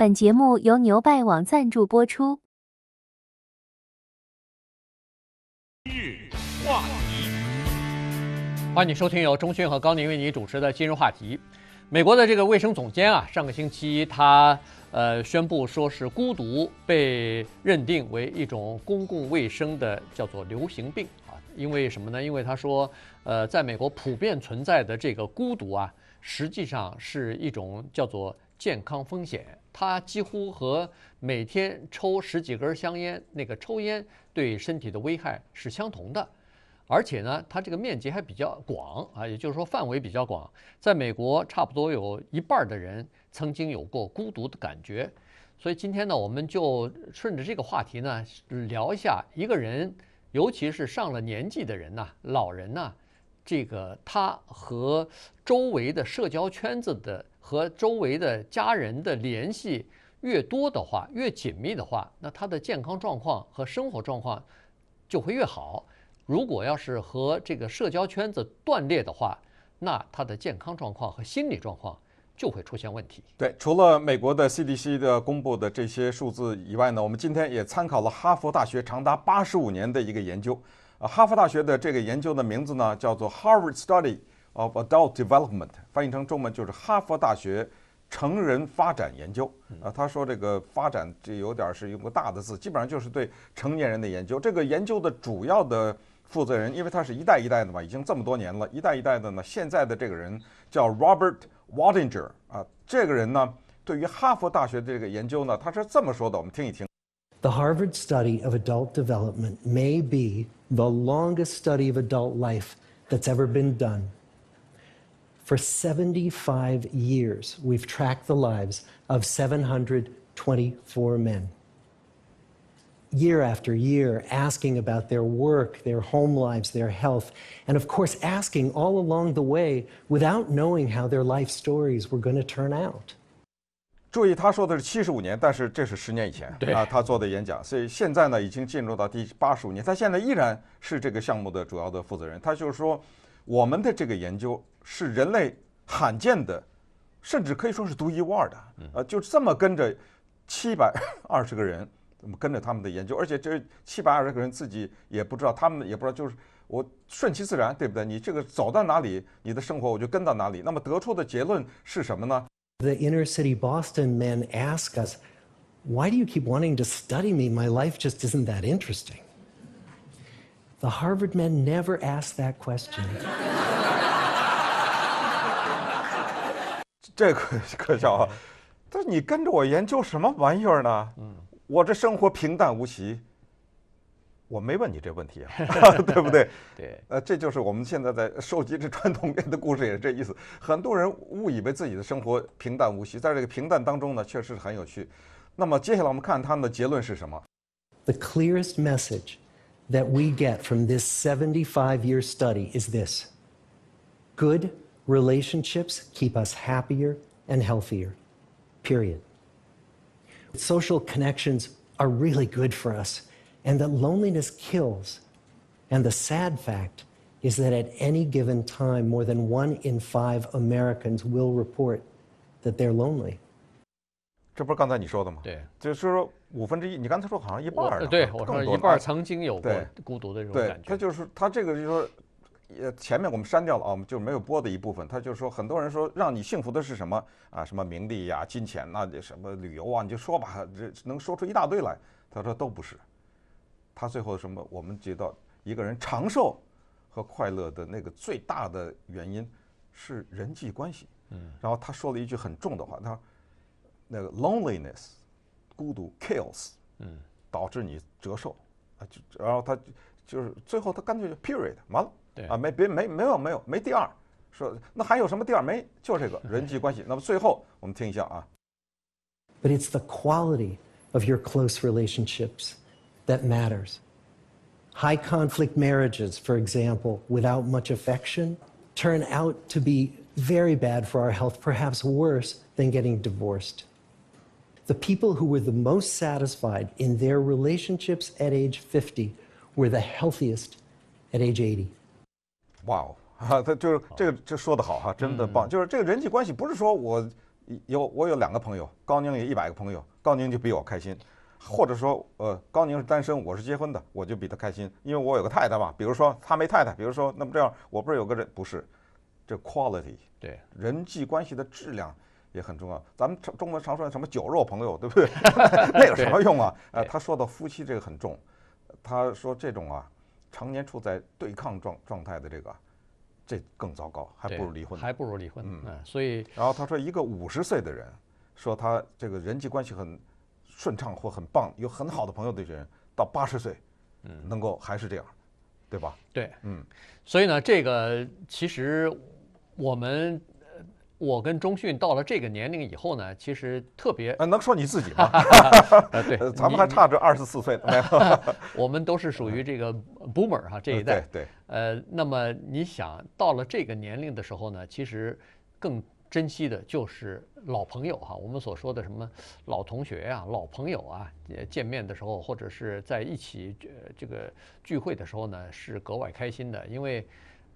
本节目由牛拜网赞助播出。欢迎收听由中讯和高宁为你主持的《今日话题》。美国的这个卫生总监啊，上个星期他呃宣布说是孤独被认定为一种公共卫生的叫做流行病啊，因为什么呢？因为他说呃，在美国普遍存在的这个孤独啊，实际上是一种叫做。健康风险，它几乎和每天抽十几根香烟那个抽烟对身体的危害是相同的，而且呢，它这个面积还比较广啊，也就是说范围比较广。在美国，差不多有一半的人曾经有过孤独的感觉。所以今天呢，我们就顺着这个话题呢，聊一下一个人，尤其是上了年纪的人呐，老人呢，这个他和周围的社交圈子的。和周围的家人的联系越多的话，越紧密的话，那他的健康状况和生活状况就会越好。如果要是和这个社交圈子断裂的话，那他的健康状况和心理状况就会出现问题。对，除了美国的 CDC 的公布的这些数字以外呢，我们今天也参考了哈佛大学长达八十五年的一个研究。啊，哈佛大学的这个研究的名字呢，叫做 Harvard Study。Of adult development，翻译成中文就是哈佛大学成人发展研究啊。他说这个发展这有点是用个大的字，基本上就是对成年人的研究。这个研究的主要的负责人，因为他是一代一代的嘛，已经这么多年了，一代一代的呢。现在的这个人叫 Robert Waldinger 啊，这个人呢，对于哈佛大学的这个研究呢，他是这么说的，我们听一听。The Harvard study of adult development may be the longest study of adult life that's ever been done. For 75 years, we've tracked the lives of 724 men. Year after year, asking about their work, their home lives, their health, and of course, asking all along the way without knowing how their life stories were going to turn out. 注意，他说的是七十五年，但是这是十年以前啊，他做的演讲，所以现在呢，已经进入到第八十五年，他现在依然是这个项目的主要的负责人。他就是说，我们的这个研究是人类罕见的，甚至可以说是独一无二的。呃，就这么跟着七百二十个人，跟着他们的研究，而且这七百二十个人自己也不知道，他们也不知道，就是我顺其自然，对不对？你这个走到哪里，你的生活我就跟到哪里。那么得出的结论是什么呢？The inner city Boston men ask us, why do you keep wanting to study me? My life just isn't that interesting. The Harvard men never asked that question。这 可可笑啊！但是你跟着我研究什么玩意儿呢？我这生活平淡无奇，我没问你这问题啊，对不对？对。呃，这就是我们现在在收集这传统面的故事，也是这意思。很多人误以为自己的生活平淡无奇，在这个平淡当中呢，确实是很有趣。那么接下来我们看他们的结论是什么？The clearest message. that we get from this 75 year study is this good relationships keep us happier and healthier, period. Social connections are really good for us, and that loneliness kills. And the sad fact is that at any given time, more than one in five Americans will report that they're lonely. 这不是刚才你说的吗？对，就是说五分之一。你刚才说好像一半儿，对，我说一半儿曾经有过孤独的这种感觉。他就是他这个就是说，呃，前面我们删掉了啊，我们就没有播的一部分。他就是说很多人说让你幸福的是什么啊？什么名利呀、金钱那什么旅游啊，你就说吧，这能说出一大堆来。他说都不是。他最后什么？我们觉得一个人长寿和快乐的那个最大的原因是人际关系。嗯，然后他说了一句很重的话，他。那个 loneliness 孤独 kills，嗯，导致你折寿啊，就然后他就是最后他干脆就 period 完了，对啊，没别没没有没有没第二，说那还有什么第二没？就这个人际关系。那么最后我们听一下啊。But it's the quality of your close relationships that matters. High conflict marriages, for example, without much affection, turn out to be very bad for our health, perhaps worse than getting divorced. The people who were the most satisfied in their relationships at age 50 were the healthiest at age 80. Wow，哈，他就是这个，这说得好哈，真的棒。就是这个人际关系，不是说我有我有两个朋友，高宁有一百个朋友，高宁就比我开心。或者说，呃，高宁是单身，我是结婚的，我就比他开心，因为我有个太太嘛。比如说他没太太，比如说那么这样，我不是有个人不是。这 quality，对，人际关系的质量。也很重要，咱们中文常说什么酒肉朋友，对不对？那有什么用啊？呃，他说的夫妻这个很重，他说这种啊，常年处在对抗状状态的这个，这更糟糕，还不如离婚，还不如离婚。嗯，所以，然后他说一个五十岁的人，说他这个人际关系很顺畅或很棒，有很好的朋友的人，到八十岁，嗯，能够还是这样，对吧？对，嗯，所以呢，这个其实我们。我跟钟讯到了这个年龄以后呢，其实特别啊，能说你自己吗？对，咱们还差着二十四岁呢。我们都是属于这个 “boomer” 哈这一代。对对。呃，那么你想到了这个年龄的时候呢，其实更珍惜的就是老朋友哈。我们所说的什么老同学呀、老朋友啊，见面的时候或者是在一起这这个聚会的时候呢，是格外开心的，因为。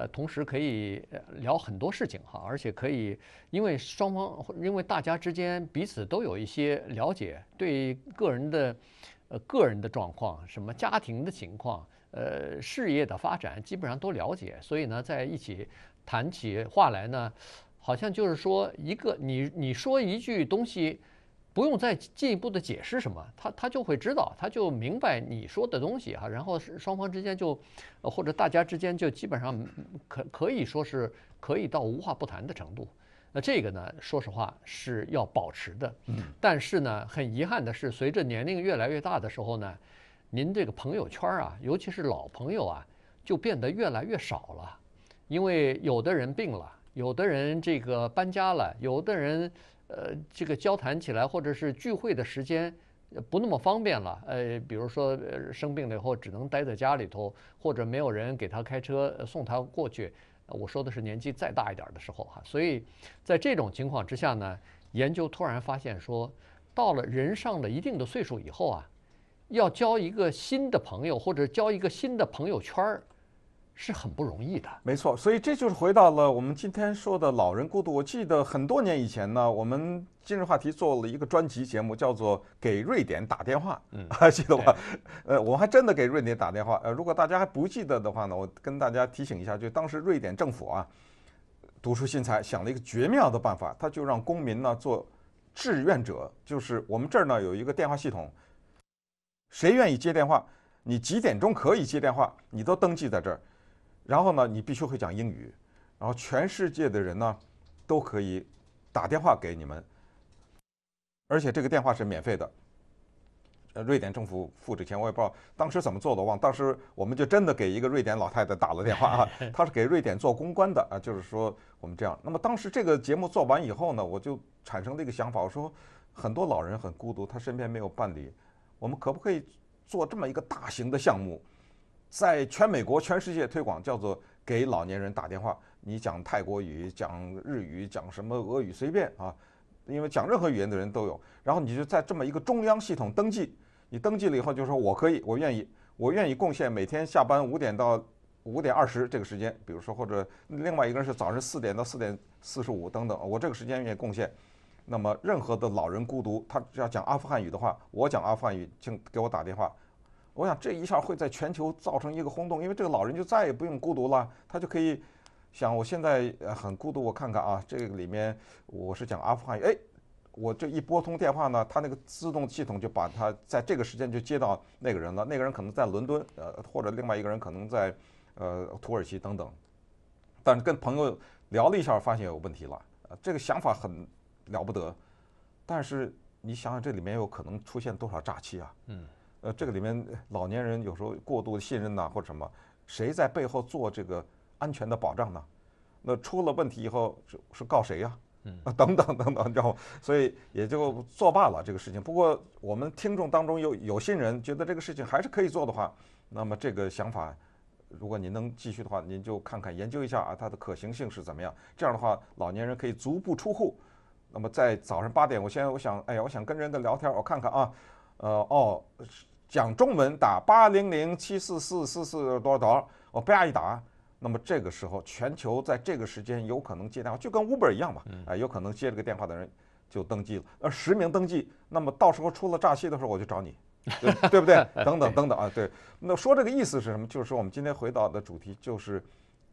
呃，同时可以聊很多事情哈，而且可以，因为双方因为大家之间彼此都有一些了解，对个人的，呃，个人的状况，什么家庭的情况，呃，事业的发展，基本上都了解，所以呢，在一起谈起话来呢，好像就是说一个你你说一句东西。不用再进一步的解释什么，他他就会知道，他就明白你说的东西哈，然后双方之间就或者大家之间就基本上可可以说是可以到无话不谈的程度。那这个呢，说实话是要保持的，但是呢，很遗憾的是，随着年龄越来越大的时候呢，您这个朋友圈啊，尤其是老朋友啊，就变得越来越少了，因为有的人病了，有的人这个搬家了，有的人。呃，这个交谈起来或者是聚会的时间，不那么方便了。呃，比如说生病了以后，只能待在家里头，或者没有人给他开车送他过去。我说的是年纪再大一点的时候哈，所以在这种情况之下呢，研究突然发现说，到了人上了一定的岁数以后啊，要交一个新的朋友或者交一个新的朋友圈儿。是很不容易的，没错，所以这就是回到了我们今天说的老人孤独。我记得很多年以前呢，我们今日话题做了一个专题节目，叫做《给瑞典打电话》，嗯，还记得吗？呃，我还真的给瑞典打电话。呃，如果大家还不记得的话呢，我跟大家提醒一下，就当时瑞典政府啊，独出心裁想了一个绝妙的办法，他就让公民呢做志愿者，就是我们这儿呢有一个电话系统，谁愿意接电话，你几点钟可以接电话，你都登记在这儿。然后呢，你必须会讲英语，然后全世界的人呢，都可以打电话给你们，而且这个电话是免费的。呃，瑞典政府付这钱，我也不知道当时怎么做的，我忘。当时我们就真的给一个瑞典老太太打了电话啊，她是给瑞典做公关的啊，就是说我们这样。那么当时这个节目做完以后呢，我就产生了一个想法，我说，很多老人很孤独，他身边没有伴侣，我们可不可以做这么一个大型的项目？在全美国、全世界推广，叫做给老年人打电话。你讲泰国语、讲日语、讲什么俄语随便啊，因为讲任何语言的人都有。然后你就在这么一个中央系统登记，你登记了以后就说我可以，我愿意，我愿意贡献。每天下班五点到五点二十这个时间，比如说或者另外一个人是早上四点到四点四十五等等，我这个时间愿意贡献。那么任何的老人孤独，他要讲阿富汗语的话，我讲阿富汗语，请给我打电话。我想这一下会在全球造成一个轰动，因为这个老人就再也不用孤独了，他就可以想，我现在很孤独，我看看啊，这个里面我是讲阿富汗，哎，我这一拨通电话呢，他那个自动系统就把他在这个时间就接到那个人了，那个人可能在伦敦，呃，或者另外一个人可能在，呃，土耳其等等，但是跟朋友聊了一下，发现有问题了，呃，这个想法很了不得，但是你想想这里面有可能出现多少诈欺啊？嗯。呃，这个里面老年人有时候过度的信任呐，或者什么，谁在背后做这个安全的保障呢？那出了问题以后是告谁呀？嗯，等等等等，你知道吗？所以也就作罢了这个事情。不过我们听众当中有有心人觉得这个事情还是可以做的话，那么这个想法，如果您能继续的话，您就看看研究一下啊，它的可行性是怎么样。这样的话，老年人可以足不出户。那么在早上八点，我现在我想，哎呀，我想跟人家聊天，我看看啊，呃，哦。讲中文打八零零七四四四四多少多少，我啪一打，那么这个时候全球在这个时间有可能接电话，就跟 Uber 一样嘛，哎，有可能接这个电话的人就登记了，呃，实名登记，那么到时候出了诈骗的时候我就找你，对不对？等等等等啊，对，那说这个意思是什么？就是说我们今天回到的主题就是，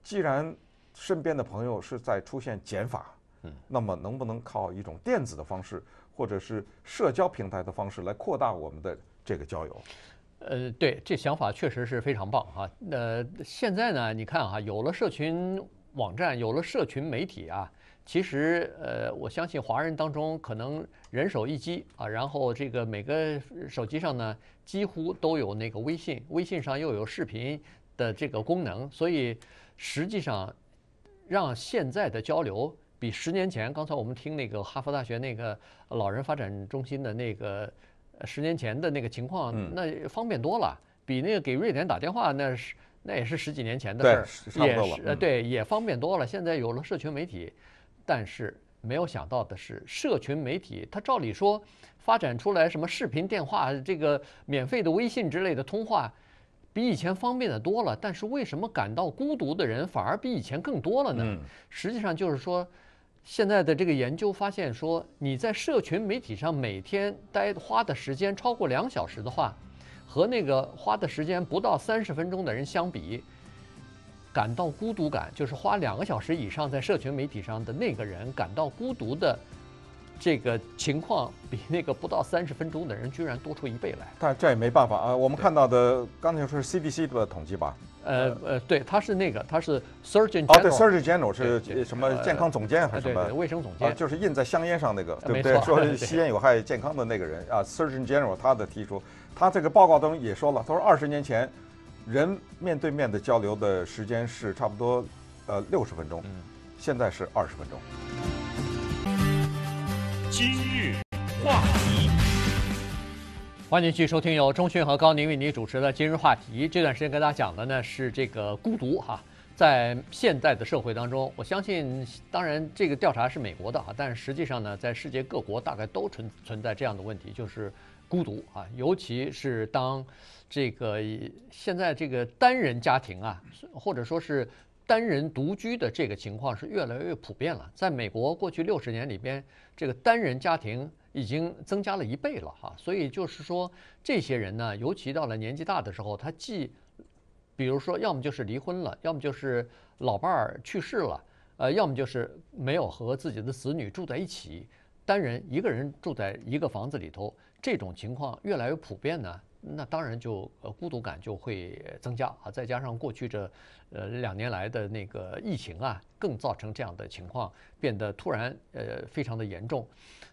既然身边的朋友是在出现减法，嗯，那么能不能靠一种电子的方式或者是社交平台的方式来扩大我们的？这个交友，呃，对，这想法确实是非常棒哈。那现在呢，你看哈，有了社群网站，有了社群媒体啊，其实呃，我相信华人当中可能人手一机啊，然后这个每个手机上呢，几乎都有那个微信，微信上又有视频的这个功能，所以实际上让现在的交流比十年前，刚才我们听那个哈佛大学那个老人发展中心的那个。十年前的那个情况，那方便多了，比那个给瑞典打电话那是那也是十几年前的事儿，也是呃，对，也方便多了。现在有了社群媒体，但是没有想到的是，社群媒体它照理说发展出来什么视频电话、这个免费的微信之类的通话，比以前方便的多了。但是为什么感到孤独的人反而比以前更多了呢？实际上就是说。现在的这个研究发现说，你在社群媒体上每天待花的时间超过两小时的话，和那个花的时间不到三十分钟的人相比，感到孤独感，就是花两个小时以上在社群媒体上的那个人感到孤独的这个情况，比那个不到三十分钟的人居然多出一倍来。但这也没办法啊，我们看到的刚才说是 CDC 的统计吧。呃呃，对，他是那个，他是 surgeon general，哦，对，surgeon general 是什么健康总监还是什么？卫生总监，就是印在香烟上那个，对不对？说 吸烟有害健康的那个人啊，surgeon general 他的提出，他这个报告中也说了，他说二十年前，人面对面的交流的时间是差不多呃六十分钟，现在是二十分钟。今日话题。欢迎继续收听由中讯和高宁为你主持的《今日话题》。这段时间跟大家讲的呢是这个孤独哈，在现在的社会当中，我相信，当然这个调查是美国的啊，但是实际上呢，在世界各国大概都存存在这样的问题，就是孤独啊，尤其是当这个现在这个单人家庭啊，或者说是单人独居的这个情况是越来越普遍了。在美国过去六十年里边，这个单人家庭。已经增加了一倍了，哈，所以就是说，这些人呢，尤其到了年纪大的时候，他既，比如说，要么就是离婚了，要么就是老伴儿去世了，呃，要么就是没有和自己的子女住在一起，单人一个人住在一个房子里头，这种情况越来越普遍呢。那当然就呃孤独感就会增加啊，再加上过去这，呃两年来的那个疫情啊，更造成这样的情况变得突然呃非常的严重。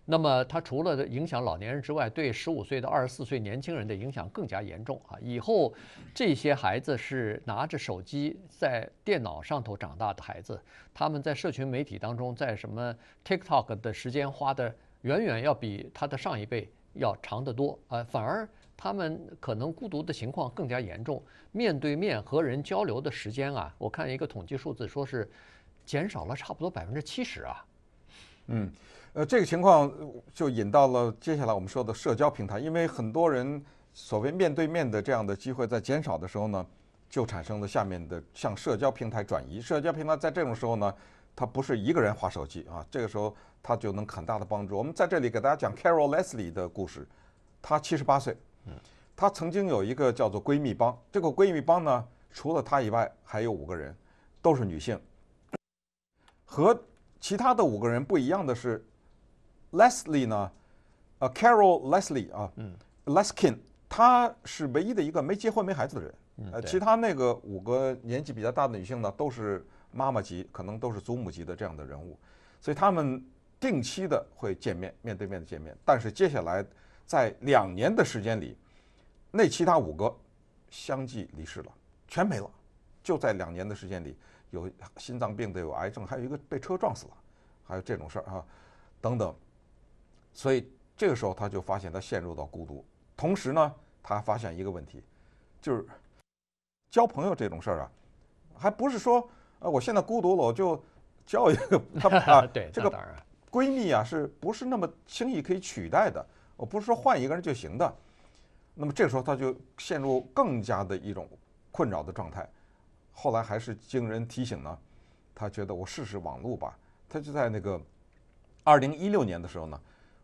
那么它除了影响老年人之外，对十五岁到二十四岁年轻人的影响更加严重啊。以后这些孩子是拿着手机在电脑上头长大的孩子，他们在社群媒体当中，在什么 TikTok 的时间花的远远要比他的上一辈要长得多啊，反而。他们可能孤独的情况更加严重，面对面和人交流的时间啊，我看一个统计数字说是减少了差不多百分之七十啊。嗯，呃，这个情况就引到了接下来我们说的社交平台，因为很多人所谓面对面的这样的机会在减少的时候呢，就产生了下面的向社交平台转移。社交平台在这种时候呢，它不是一个人划手机啊，这个时候它就能很大的帮助。我们在这里给大家讲 Carol Leslie 的故事，他七十八岁。她曾经有一个叫做闺蜜帮，这个闺蜜帮呢，除了她以外还有五个人，都是女性。和其他的五个人不一样的是，Leslie 呢，呃，Carol Leslie 啊，Leskin，嗯她是唯一的一个没结婚没孩子的人。呃，其他那个五个年纪比较大的女性呢，都是妈妈级，可能都是祖母级的这样的人物。所以他们定期的会见面，面对面的见面。但是接下来。在两年的时间里，那其他五个相继离世了，全没了。就在两年的时间里，有心脏病的，有癌症，还有一个被车撞死了，还有这种事儿啊，等等。所以这个时候，他就发现他陷入到孤独。同时呢，他发现一个问题，就是交朋友这种事儿啊，还不是说，呃，我现在孤独了，我就交一个他啊，对，这个闺蜜啊，是不是那么轻易可以取代的？我不是说换一个人就行的，那么这时候他就陷入更加的一种困扰的状态。后来还是经人提醒呢，他觉得我试试网络吧。他就在那个二零一六年的时候呢，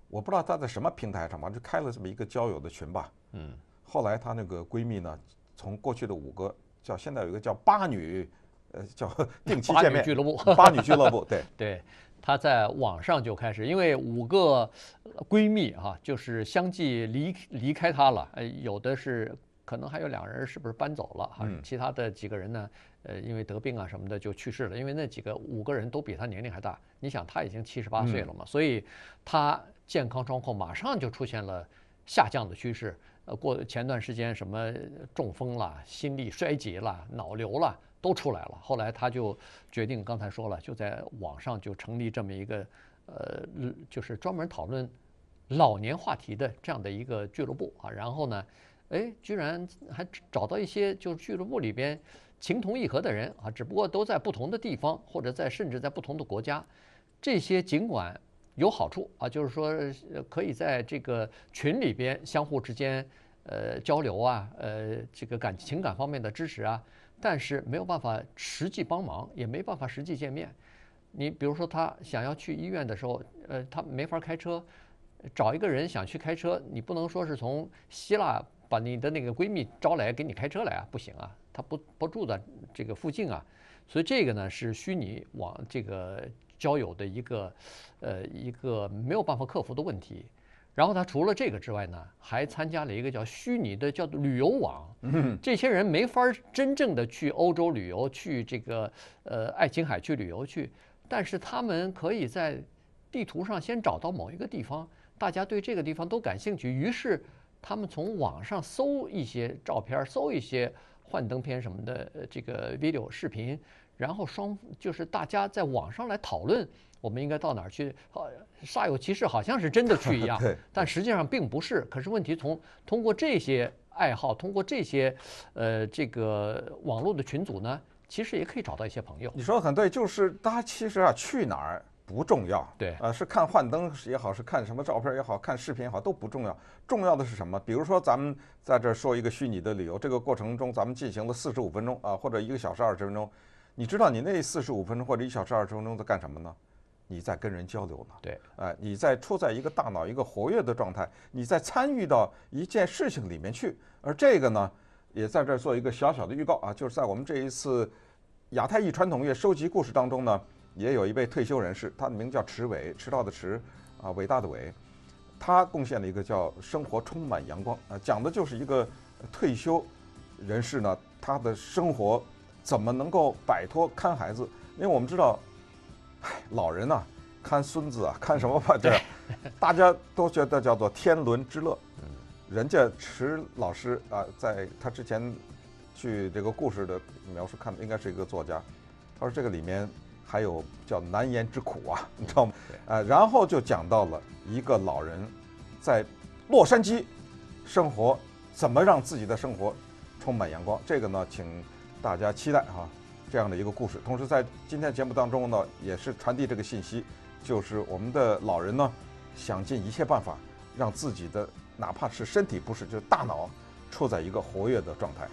我不知道他在什么平台上吧，就开了这么一个交友的群吧。嗯。后来他那个闺蜜呢，从过去的五个叫现在有一个叫八女，呃，叫 定期见面。俱乐部。八女俱乐部，对。对。她在网上就开始，因为五个闺蜜哈，就是相继离离开她了。呃，有的是可能还有两人是不是搬走了哈，其他的几个人呢，呃，因为得病啊什么的就去世了。因为那几个五个人都比她年龄还大，你想她已经七十八岁了嘛，所以她健康状况马上就出现了下降的趋势。呃，过前段时间什么中风了、心力衰竭了、脑瘤了。都出来了。后来他就决定，刚才说了，就在网上就成立这么一个，呃，就是专门讨论老年话题的这样的一个俱乐部啊。然后呢，哎，居然还找到一些就是俱乐部里边情投意合的人啊，只不过都在不同的地方，或者在甚至在不同的国家。这些尽管有好处啊，就是说可以在这个群里边相互之间呃交流啊，呃，这个感情感方面的支持啊。但是没有办法实际帮忙，也没办法实际见面。你比如说，他想要去医院的时候，呃，他没法开车，找一个人想去开车，你不能说是从希腊把你的那个闺蜜招来给你开车来啊，不行啊，他不不住在这个附近啊。所以这个呢是虚拟网这个交友的一个，呃，一个没有办法克服的问题。然后他除了这个之外呢，还参加了一个叫虚拟的叫旅游网。这些人没法真正的去欧洲旅游，去这个呃爱琴海去旅游去，但是他们可以在地图上先找到某一个地方，大家对这个地方都感兴趣，于是他们从网上搜一些照片，搜一些。幻灯片什么的，这个 video 视频，然后双就是大家在网上来讨论，我们应该到哪儿去，好煞有其事，好像是真的去一样，但实际上并不是。可是问题从通过这些爱好，通过这些，呃，这个网络的群组呢，其实也可以找到一些朋友。你说的很对，就是大家其实啊，去哪儿？不重要，对，呃，是看幻灯也好，是看什么照片也好，看视频也好，都不重要。重要的是什么？比如说咱们在这说一个虚拟的旅游，这个过程中咱们进行了四十五分钟啊，或者一个小时二十分钟，你知道你那四十五分钟或者一小时二十分钟在干什么呢？你在跟人交流呢，对，哎，你在处在一个大脑一个活跃的状态，你在参与到一件事情里面去。而这个呢，也在这儿做一个小小的预告啊，就是在我们这一次亚太裔传统乐收集故事当中呢。也有一位退休人士，他的名叫池伟，迟到的迟，啊，伟大的伟，他贡献了一个叫《生活充满阳光》啊，讲的就是一个退休人士呢，他的生活怎么能够摆脱看孩子？因为我们知道，哎，老人呢，看孙子啊，看什么吧，就 大家都觉得叫做天伦之乐。嗯，人家池老师啊，在他之前去这个故事的描述看，应该是一个作家，他说这个里面。还有叫难言之苦啊，你知道吗？呃，然后就讲到了一个老人在洛杉矶生活，怎么让自己的生活充满阳光？这个呢，请大家期待哈，这样的一个故事。同时，在今天的节目当中呢，也是传递这个信息，就是我们的老人呢，想尽一切办法让自己的哪怕是身体不适，就是大脑处在一个活跃的状态。